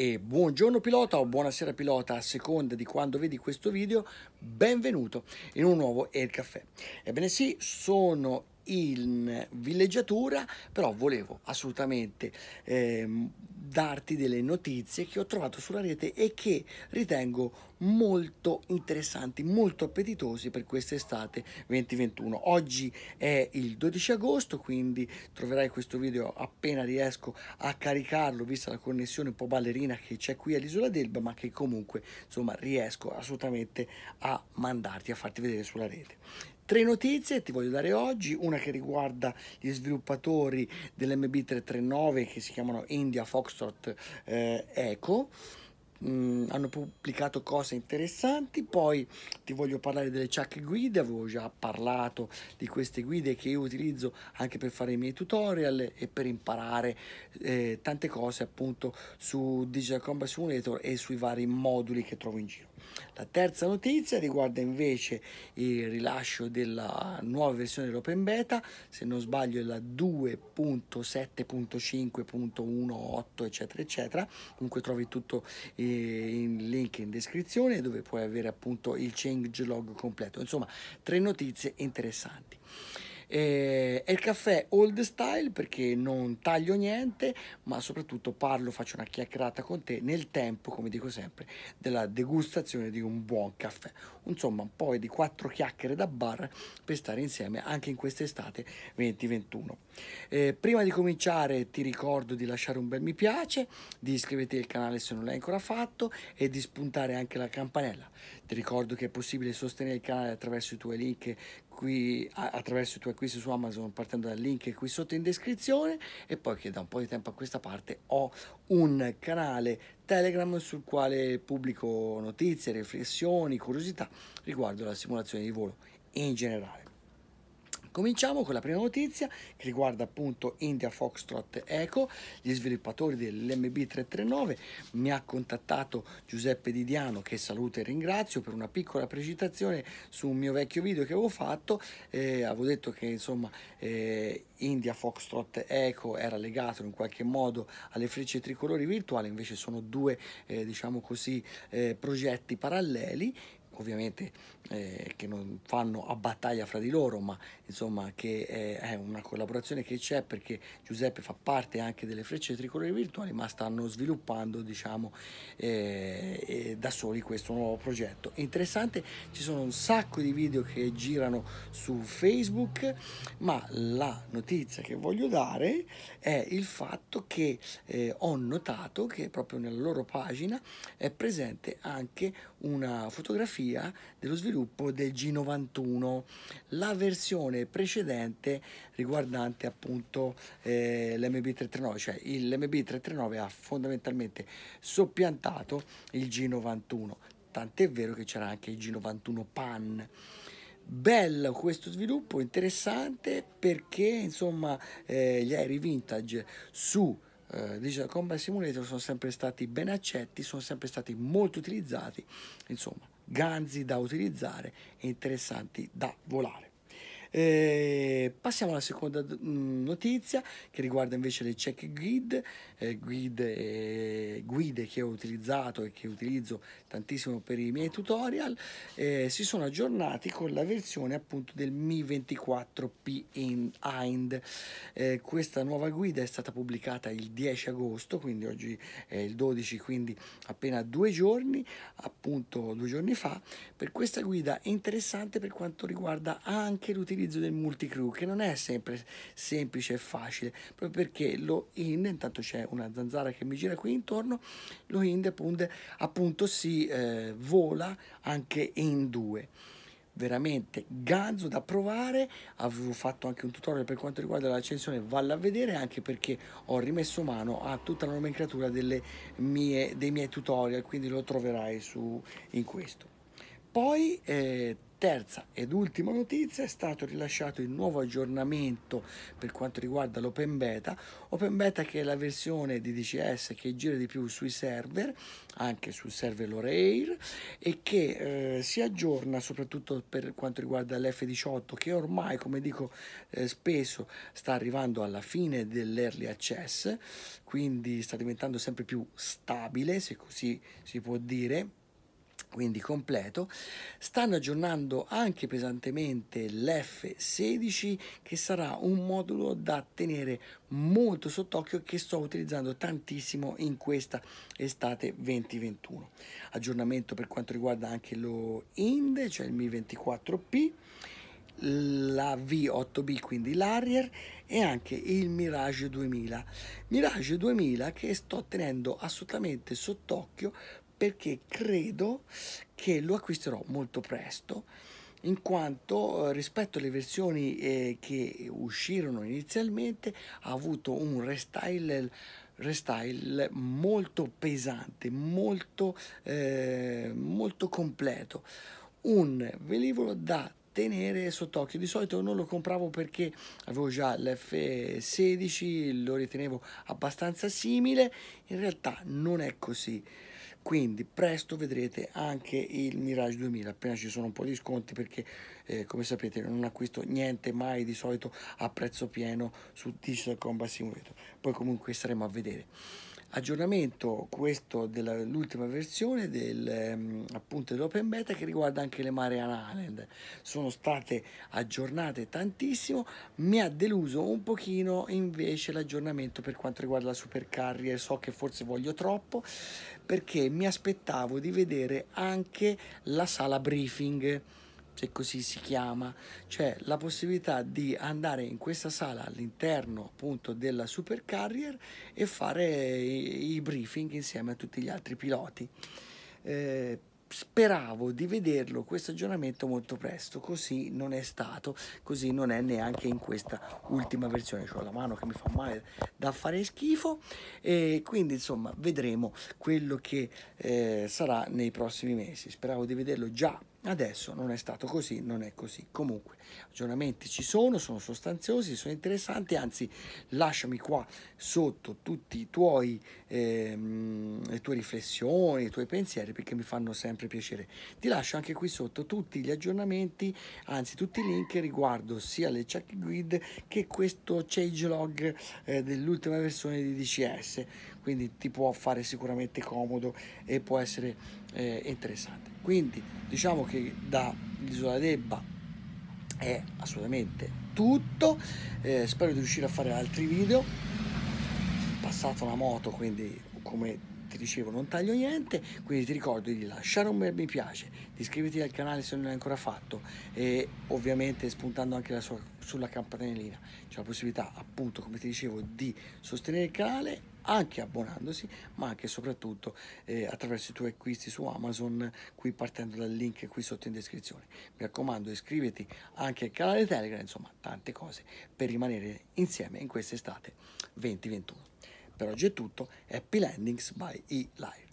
e buongiorno pilota o buonasera pilota a seconda di quando vedi questo video, benvenuto in un nuovo Air Caffè. Ebbene sì, sono in villeggiatura, però volevo assolutamente ehm, darti delle notizie che ho trovato sulla rete e che ritengo molto interessanti, molto appetitosi per quest'estate 2021. Oggi è il 12 agosto, quindi troverai questo video appena riesco a caricarlo, vista la connessione un po' ballerina che c'è qui all'isola d'Elba, ma che comunque insomma riesco assolutamente a mandarti, a farti vedere sulla rete. Tre notizie ti voglio dare oggi, una che riguarda gli sviluppatori dell'MB339 che si chiamano India Foxtrot eh, Eco mh, mm, hanno pubblicato cose interessanti, poi ti voglio parlare delle ciacche Guide, avevo già parlato di queste guide che io utilizzo anche per fare i miei tutorial e per imparare eh, tante cose appunto su Digital Combat Simulator e sui vari moduli che trovo in giro. La terza notizia riguarda invece il rilascio della nuova versione dell'open beta, se non sbaglio è la 2.7.5.18 eccetera eccetera, comunque trovi tutto il il link in descrizione dove puoi avere appunto il changelog completo. Insomma, tre notizie interessanti. Eh, è il caffè old style perché non taglio niente, ma soprattutto parlo, faccio una chiacchierata con te nel tempo, come dico sempre, della degustazione di un buon caffè. Insomma, un po' di quattro chiacchiere da bar per stare insieme anche in quest'estate 2021. Eh, prima di cominciare ti ricordo di lasciare un bel mi piace, di iscriverti al canale se non l'hai ancora fatto e di spuntare anche la campanella. Ti ricordo che è possibile sostenere il canale attraverso i tuoi link qui attraverso i tuoi acquisti su Amazon partendo dal link qui sotto in descrizione e poi che da un po' di tempo a questa parte ho un canale Telegram sul quale pubblico notizie, riflessioni, curiosità riguardo la simulazione di volo in generale. Cominciamo con la prima notizia che riguarda appunto India Foxtrot Eco, gli sviluppatori dell'MB339. Mi ha contattato Giuseppe Didiano, che saluto e ringrazio, per una piccola precisazione su un mio vecchio video che avevo fatto. Eh, avevo detto che insomma eh, India Foxtrot Eco era legato in qualche modo alle frecce tricolori virtuali, invece sono due eh, diciamo così, eh, progetti paralleli ovviamente eh, che non fanno a battaglia fra di loro, ma insomma che eh, è una collaborazione che c'è perché Giuseppe fa parte anche delle frecce tricolori virtuali, ma stanno sviluppando diciamo eh, eh, da soli questo nuovo progetto. Interessante, ci sono un sacco di video che girano su Facebook, ma la notizia che voglio dare è il fatto che eh, ho notato che proprio nella loro pagina è presente anche una fotografia dello sviluppo del G91, la versione precedente riguardante appunto eh, l'MB339, cioè l'MB339 ha fondamentalmente soppiantato il G91, tant'è vero che c'era anche il G91 PAN bello questo sviluppo interessante perché insomma eh, gli aerei vintage su eh, Digital Combat Simulator sono sempre stati ben accetti sono sempre stati molto utilizzati insomma ganzi da utilizzare e interessanti da volare. Eh, passiamo alla seconda mm, notizia che riguarda invece le check grid, eh, guide, eh, guide, che ho utilizzato e che utilizzo tantissimo per i miei tutorial, eh, si sono aggiornati con la versione appunto del Mi 24P in Hind. Eh, questa nuova guida è stata pubblicata il 10 agosto, quindi oggi è il 12, quindi appena due giorni, appunto due giorni fa. Per questa guida è interessante per quanto riguarda anche l'utilizzo l'utilizzo del multicrew che non è sempre semplice e facile proprio perché lo hind intanto c'è una zanzara che mi gira qui intorno lo hind appunto, appunto si eh, vola anche in due veramente ganzo da provare avevo fatto anche un tutorial per quanto riguarda l'accensione valla a vedere anche perché ho rimesso mano a tutta la nomenclatura mie, dei miei tutorial quindi lo troverai su, in questo poi eh, Terza ed ultima notizia è stato rilasciato il nuovo aggiornamento per quanto riguarda l'Open Beta, Open Beta che è la versione di DCS che gira di più sui server, anche sul server LoRail, e che eh, si aggiorna soprattutto per quanto riguarda l'F18 che ormai come dico eh, spesso sta arrivando alla fine dell'early access, quindi sta diventando sempre più stabile se così si può dire quindi completo, stanno aggiornando anche pesantemente l'F16 che sarà un modulo da tenere molto sott'occhio che sto utilizzando tantissimo in questa estate 2021. Aggiornamento per quanto riguarda anche lo INDE, cioè il Mi24P, la V8B, quindi l'Harrier, e anche il Mirage 2000. Mirage 2000 che sto tenendo assolutamente sott'occhio perché credo che lo acquisterò molto presto in quanto eh, rispetto alle versioni eh, che uscirono inizialmente ha avuto un restyle, restyle molto pesante, molto, eh, molto completo, un velivolo da tenere sott'occhio. Di solito non lo compravo perché avevo già l'F16, lo ritenevo abbastanza simile, in realtà non è così quindi presto vedrete anche il Mirage 2000 appena ci sono un po' di sconti perché eh, come sapete non acquisto niente mai di solito a prezzo pieno su Digital Combat Simulator poi comunque staremo a vedere aggiornamento questo dell'ultima versione del, ehm, appunto dell'open beta che riguarda anche le Marian Island sono state aggiornate tantissimo mi ha deluso un pochino invece l'aggiornamento per quanto riguarda la supercarrier so che forse voglio troppo perché mi aspettavo di vedere anche la sala briefing se così si chiama, cioè la possibilità di andare in questa sala all'interno appunto della supercarrier e fare i, i, briefing insieme a tutti gli altri piloti. Eh, speravo di vederlo questo aggiornamento molto presto, così non è stato, così non è neanche in questa ultima versione, cioè la mano che mi fa male da fare schifo e quindi insomma vedremo quello che eh, sarà nei prossimi mesi. Speravo di vederlo già Adesso non è stato così, non è così. Comunque, aggiornamenti ci sono, sono sostanziosi, sono interessanti, anzi lasciami qua sotto tutti i tuoi ehm, le tue riflessioni, i tuoi pensieri perché mi fanno sempre piacere. Ti lascio anche qui sotto tutti gli aggiornamenti, anzi tutti i link riguardo sia le check guide che questo changelog eh, dell'ultima versione di DCS, quindi ti può fare sicuramente comodo e può essere eh, interessante. Quindi diciamo che da Isola d'Ebba è assolutamente tutto eh, spero di riuscire a fare altri video passata la moto quindi come ti dicevo non taglio niente quindi ti ricordo di lasciare un bel mi piace di iscriverti al canale se non l'hai ancora fatto e ovviamente spuntando anche la sua, sulla campanellina c'è la possibilità appunto come ti dicevo di sostenere il canale anche abbonandosi ma anche e soprattutto eh, attraverso i tuoi acquisti su Amazon qui partendo dal link qui sotto in descrizione mi raccomando iscriviti anche al canale Telegram insomma tante cose per rimanere insieme in quest'estate 2021 per oggi è tutto, happy landings by E-Live.